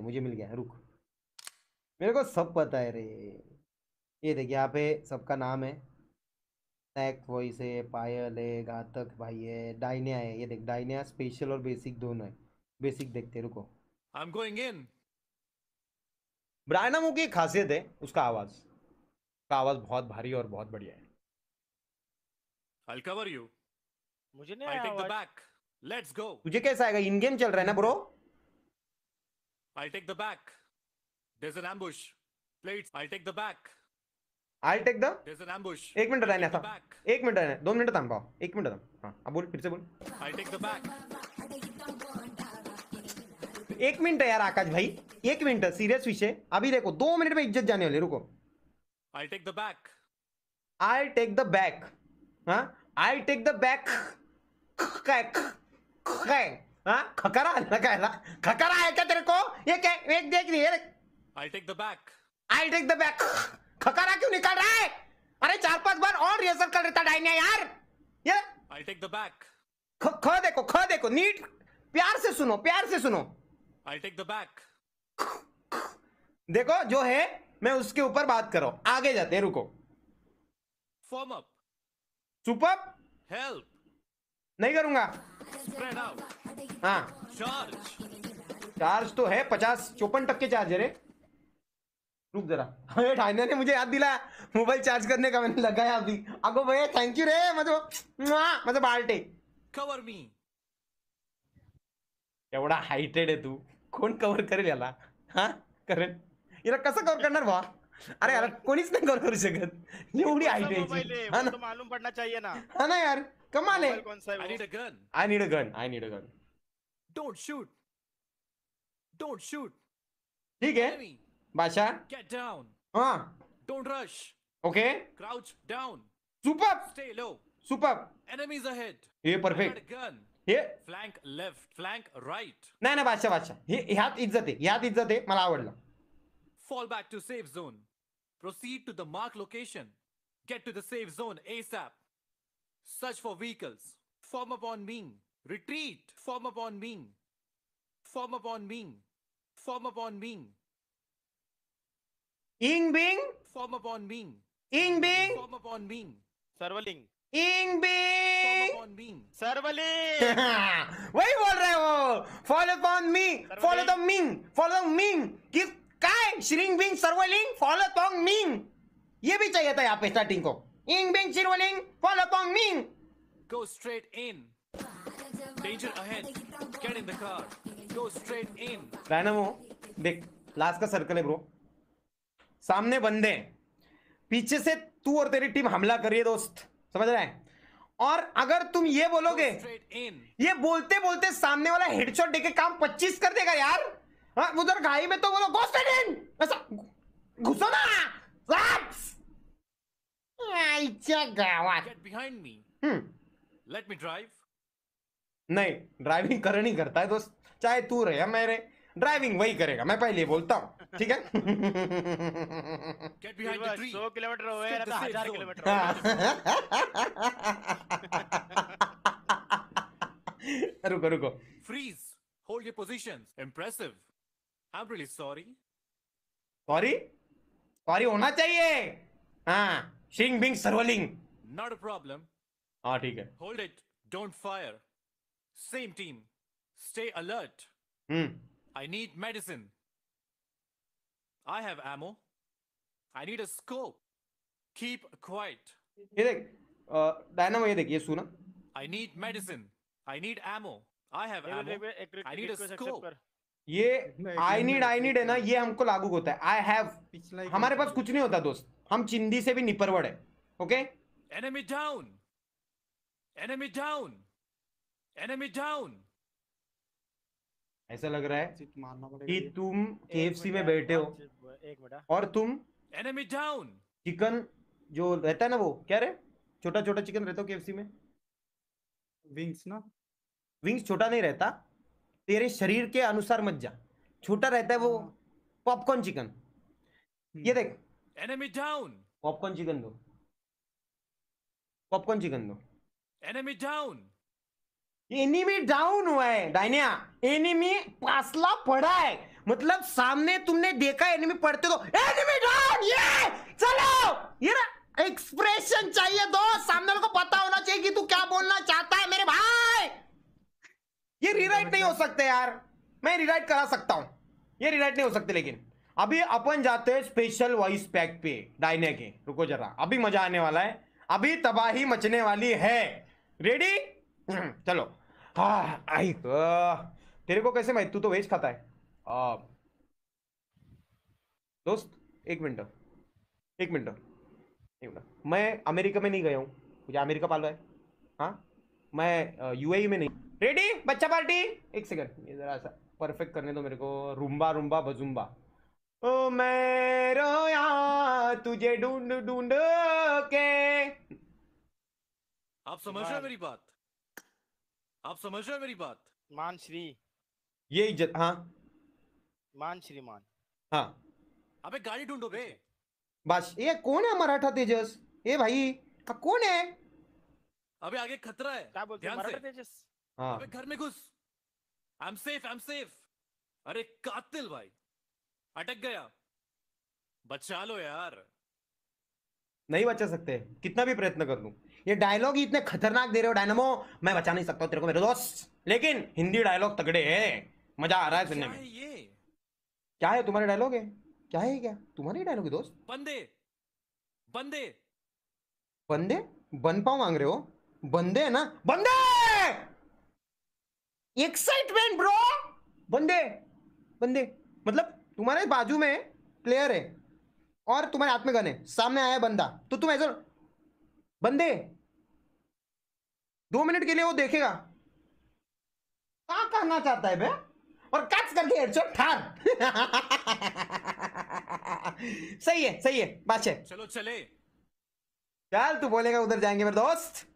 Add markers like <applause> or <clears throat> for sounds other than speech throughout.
है मुझे मिल गया है रुक मेरे को सब पता है रे ये देखिए यहाँ पे सबका नाम है स्नैक वॉइस है पायल है घातक भाई है डाइनिया है ये देख डाइनिया स्पेशल और बेसिक दोनों है बेसिक देखते हैं रुको I am going in Brian की खासियत है उसका आवाज उसका आवाज बहुत भारी और बहुत बढ़िया है I'll cover you. मुझे नहीं I take the back. Let's go. तुझे कैसा आएगा इन गेम चल रहा है ना bro I'll take the back. There's an ambush. Plates. I'll take the back. I'll take the There's an ambush. एक मिनट रहने था. एक मिनट रहने. दो मिनट थाम पाओ. एक मिनट थाम. हाँ. अब बोल फिर से बोल. I'll take the back. एक मिनट है यार आकाश भाई एक मिनट है सीरियस विषय अभी देखो दो मिनट में इज्जत जाने वाली रुको I take the back I take the back हाँ आई टेक द बैक हाँ खकरा ना खकरा है क्या तेरे को ये क्या एक देख रही है I take the back I take the back खकरा क्यों निकल रहा है अरे चार पांच बार और रिहर्सल कर रहता डाइनिया यार ये आई टेक द बैक ख देखो ख देखो नीट प्यार से सुनो प्यार से सुनो आई टेक द बैक देखो जो है मैं उसके ऊपर बात करो आगे जाते रुको फॉर्म अप सुपर हेल्प नहीं करूंगा हाँ चार्ज तो है पचास चौपन टक्के चार्ज है रुक जरा ने मुझे याद दिलाया मोबाइल चार्ज करने का मैंने लगाया अभी आगो भैया थैंक यू रे मतलब मतलब बाल्टे कवर मी एवडा हाइटेड है तू कोण कवर करेल याला हा करेल याला कसं कवर करणार भा अरे यार <laughs> कोणीच नाही कॉल करू शकत एवढी आयडी आहे मालूम पडला चाहिये ना ना यार कमाल I need a gun I need a gun don't shoot don't shoot ठीक आहे भाषा गेट डाऊन हा don't rush okay crouch down super stay low super enemies ahead हे परफेक्ट गन हे फ्लँक लेफ्ट फ्लँक राईट नाही नाही बादशा बादशा हे ह्यात इज्जत आहे ह्यात इज्जत आहे मला आवडलं fall back to safe zone Proceed to the marked location. Get to the safe zone ASAP. Search for vehicles. Form upon me. Retreat. Form upon me. Form upon me. Form upon me. Ying Bing. Form upon me. Ying Bing. Form upon me. Serverling. Ying Bing. Form upon me. Serverling. वही बोल रहे हो Follow upon me. Follow the Ming. Follow the Ming. Give काय श्रिंग बिंग सर्वलिंग follow तोंग मिंग ये भी चाहिए था यहाँ पे स्टार्टिंग को इंग बिंग शिरवलिंग फॉलो तोंग मिंग go straight in danger ahead get in the car go straight in Dynamo देख लास्ट का सर्कल है ब्रो सामने बंदे पीछे से तू और तेरी टीम हमला करिए दोस्त समझ रहे हैं और अगर तुम ये बोलोगे ये बोलते बोलते सामने वाला हेडशॉट देके काम 25 कर देगा यार हाँ, उधर गाय में तो बोलो गोस्टेडिन ऐसा घुसो ना get behind me let me drive नहीं ड्राइविंग कर नहीं करता है दोस्त चाहे तू रहे या मैं ड्राइविंग वही करेगा मैं पहले बोलता हूँ ठीक है किलोमीटर किलोमीटर हाँ। रुको रुको freeze hold your positions impressive I'm really sorry. Sorry? Sorry होना चाहिए. हाँ. Shing bing servaling. Not a problem. हाँ ठीक है. Hold it. Don't fire. Same team. Stay alert. Hmm. I need medicine. I have ammo. I need a scope. Keep quiet. ये देख dynamo ये देख ये सुना. I need medicine. I need ammo. I have ammo. I need a scope. ये I need I need है ना ये हमको लागू होता है आई हैव हमारे पास कुछ नहीं होता दोस्त हम चिंदी से भी निपरवड़ है okay enemy down enemy down enemy down ऐसा लग रहा है कि तुम केएफसी में बैठे हो और तुम एनिमी डाउन चिकन जो रहता है ना वो क्या रे छोटा छोटा चिकन रहता हो केएफसी में विंग्स ना विंग्स छोटा नहीं रहता तेरे शरीर के अनुसार मत जा छोटा रहता है वो हाँ। पॉपकॉर्न चिकन हम्म। ये देख एनिमी डाउन पॉपकॉर्न चिकन दो पॉपकॉर्न चिकन दो एनिमी डाउन एनिमी डाउन हुआ है डायनिया एनिमी पासला पड़ा है मतलब सामने तुमने देखा एनिमी पड़ते तो एनिमी डाउन ये चलो ये एक्सप्रेशन चाहिए दो सामने को पता होना चाहिए कि तू क्या बोलना चाहता है मेरे भाई ये रिराइट नहीं हो सकते यार मैं रिराइट करा सकता हूँ ये रिराइट नहीं हो सकते लेकिन अभी अपन जाते हैं स्पेशल वॉइस पैक पे डायने के रुको जरा अभी मजा आने वाला है अभी तबाही मचने वाली है रेडी <clears throat> चलो आई तेरे को कैसे मैं तू तो वेज खाता है आ, दोस्त एक मिनट एक मिनट एक मिनट मैं अमेरिका में नहीं गया हूँ मुझे अमेरिका रहा है हाँ मैं यूएई e में नहीं रेडी बच्चा पार्टी एक सेकंड ये जरा सा परफेक्ट करने दो मेरे को रुम्बा रुम्बा बजुम्बा ओ मेरो रोया तुझे ढूंढ ढूंढ के आप समझ रहे हो मेरी बात आप समझ रहे हो मेरी बात मान श्री ये इज्जत हाँ मान श्री मान हाँ अबे गाड़ी ढूंढो बे बस ये कौन है मराठा तेजस ये भाई कौन है अबे आगे खतरा है क्या बोलते हैं मराठा तेजस हाँ। अबे घर में घुस I am safe I am safe अरे कातिल भाई अटक गया बचा लो यार नहीं बचा सकते कितना भी प्रयत्न कर लू ये डायलॉग ही इतने खतरनाक दे रहे हो डायनमो मैं बचा नहीं सकता तेरे को मेरे दोस्त लेकिन हिंदी डायलॉग तगड़े है मजा आ रहा है सुनने में ये क्या है तुम्हारे डायलॉग है क्या है क्या तुम्हारे डायलॉग है दोस्त बंदे बंदे बंदे बन पाऊ मांग रहे हो बंदे है ना बंदे एक्साइटमेंट ब्रो बंदे बंदे मतलब तुम्हारे बाजू में प्लेयर है और तुम्हारे हाथ में गन है सामने आया बंदा तो तुम ऐसा बंदे दो मिनट के लिए वो देखेगा कहा करना चाहता है बे और कट करके हेडशॉट ठार <laughs> सही है सही है बात है चलो चले चल तू बोलेगा उधर जाएंगे मेरे दोस्त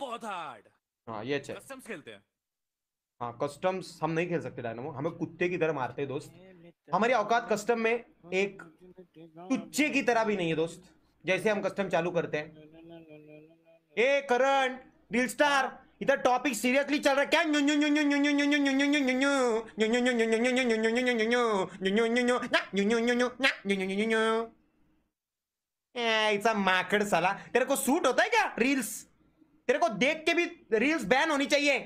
बहुत हार्ड हाँ ये अच्छा कस्टम्स खेलते हैं हाँ कस्टम्स हम नहीं खेल सकते डायनामो हमें कुत्ते की तरह मारते हैं दोस्त हमारी औकात कस्टम में एक कुच्चे की तरह भी नहीं है दोस्त जैसे हम कस्टम चालू करते हैं ए करण रील स्टार इधर टॉपिक सीरियसली चल रहा क्या ऐसा माकड़ साला तेरे को सूट होता है क्या रील्स तेरे को देख के भी रील्स बैन होनी चाहिए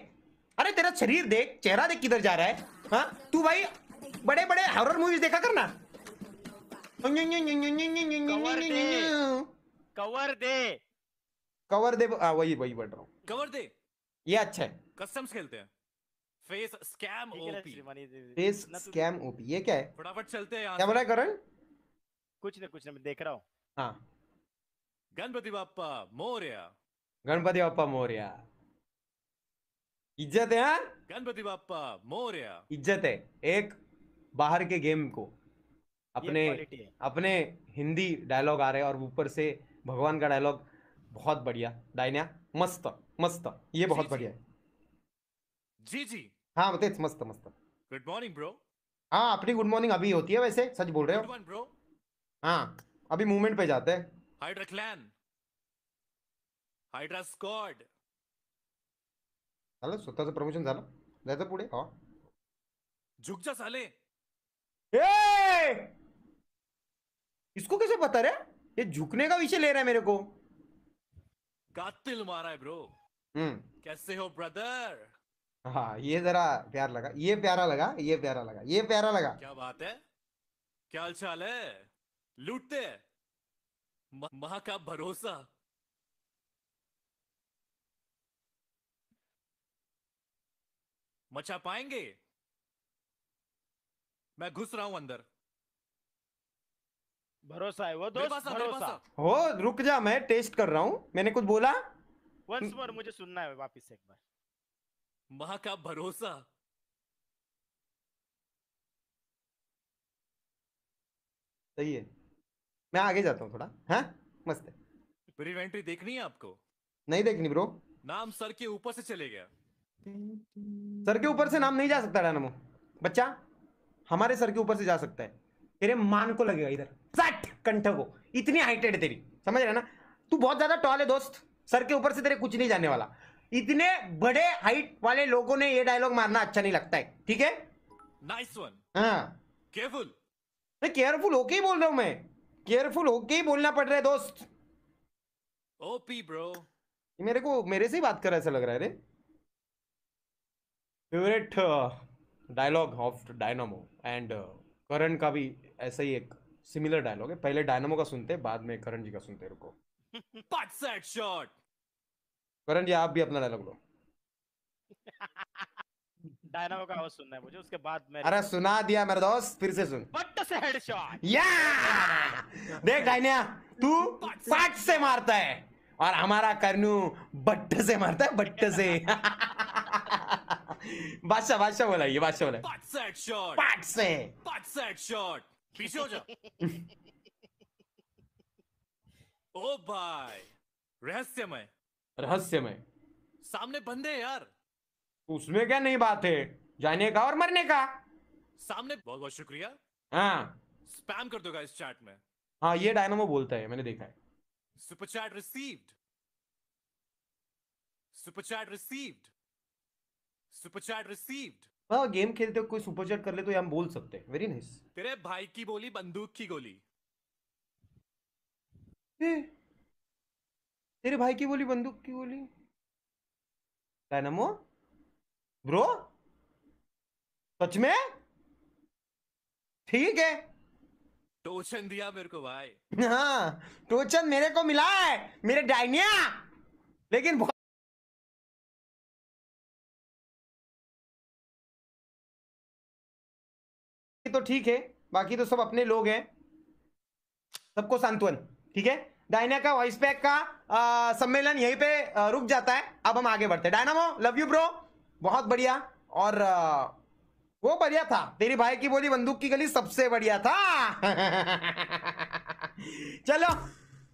अरे तेरा शरीर देख चेहरा देख किधर जा रहा है हाँ तू भाई बड़े बड़े हॉरर मूवीज देखा करना कवर दे कवर दे आ, हाँ, वही वही बढ़ रहा हूँ कवर दे ये अच्छा है कस्टम्स खेलते हैं face scam OP face scam OP ये क्या है फटाफट चलते हैं क्या बोला करण कुछ ना कुछ ना मैं देख रहा हूँ हाँ गणपति बापा मोरिया गणपति बापा मौर्य इज्जत है गणपति बापा मौर्य इज्जत है एक बाहर के गेम को अपने अपने हिंदी डायलॉग आ रहे हैं और ऊपर से भगवान का डायलॉग बहुत बढ़िया डायना मस्त मस्त ये बहुत बढ़िया है जी जी हाँ बताइए मस्त मस्त गुड मॉर्निंग ब्रो हाँ अपनी गुड मॉर्निंग अभी होती है वैसे सच बोल रहे हो हाँ अभी मूवमेंट पे जाते हैं हायड्रा स्कॉड झालं स्वतःचं प्रमोशन झालं जायचं पुढे हा झुकजा साले ए! इसको कैसे पता रे ये झुकने का विषय ले रहा है मेरे को कातिल मारा है ब्रो हम्म कैसे हो ब्रदर हाँ ये जरा प्यार लगा ये प्यारा लगा ये प्यारा लगा ये प्यारा लगा क्या बात है क्या हाल चाल है लूटते महा का भरोसा मचा पाएंगे मैं घुस रहा हूं अंदर भरोसा है वो दोस्त भरोसा, भरोसा। हो रुक जा मैं टेस्ट कर रहा हूं मैंने कुछ बोला वंस मोर मुझे सुनना है वापस एक बार माँ का भरोसा सही है मैं आगे जाता हूं थोड़ा हैं हाँ? मस्त है प्री देखनी है आपको नहीं देखनी ब्रो नाम सर के ऊपर से चले गया सर के ऊपर से नाम नहीं जा सकता डायनमो बच्चा हमारे सर के ऊपर से जा सकता है तेरे मान को लगेगा इधर सट कंठ को इतनी हाइटेड है तेरी समझ रहे ना तू बहुत ज्यादा टॉल है दोस्त सर के ऊपर से तेरे कुछ नहीं जाने वाला इतने बड़े हाइट वाले लोगों ने ये डायलॉग मारना अच्छा नहीं लगता है ठीक है नाइस वन केयरफुल मैं केयरफुल होके ही बोल रहा हूं मैं केयरफुल होके ही बोलना पड़ रहा है दोस्त ओपी ब्रो मेरे को मेरे से ही बात कर ऐसा लग रहा है रे favourite dialogue of Dynamo and Karan का भी ऐसा ही एक सिमिलर डायलॉग है पहले डायनामो का सुनते हैं बाद में करण जी का सुनते रुको सेट शॉट करण जी आप भी अपना डायलॉग लो डायनामो का आवाज सुनना है मुझे उसके बाद मैं अरे सुना दिया मेरा दोस्त फिर से सुन पट से शॉट या देख डायनिया तू पट से मारता है और हमारा करनू बट्ट से मारता है बट्ट से बादशाह बादशाह बोला ये बादशाह बोला पांच से शॉट पांच से पांच से शॉट पीछे हो जा ओ भाई रहस्यमय रहस्यमय सामने बंदे यार उसमें क्या नहीं बात है जाने का और मरने का सामने बहुत बहुत शुक्रिया हाँ स्पैम कर दो इस चैट में हाँ ये डायनामो बोलता है मैंने देखा है super chat received super chat received super chat received हाँ गेम खेलते हो कोई सुपर चैट कर ले तो हम बोल सकते हैं वेरी नाइस तेरे भाई की बोली बंदूक की गोली ए, तेरे भाई की बोली बंदूक की गोली डायनामो ब्रो सच में ठीक है टोचन दिया मेरे को भाई हाँ टोचन मेरे को मिला है मेरे डायनिया लेकिन तो ठीक है बाकी तो सब अपने लोग हैं सबको सांत्वन ठीक है डायना का वॉइस पैक का आ, सम्मेलन यहीं पे आ, रुक जाता है अब हम आगे बढ़ते हैं डायनामो लव यू ब्रो बहुत बढ़िया और आ, वो बढ़िया था तेरी भाई की बोली बंदूक की गली सबसे बढ़िया था <laughs> चलो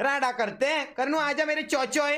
राडा करते हैं करनू आजा मेरे चौचोए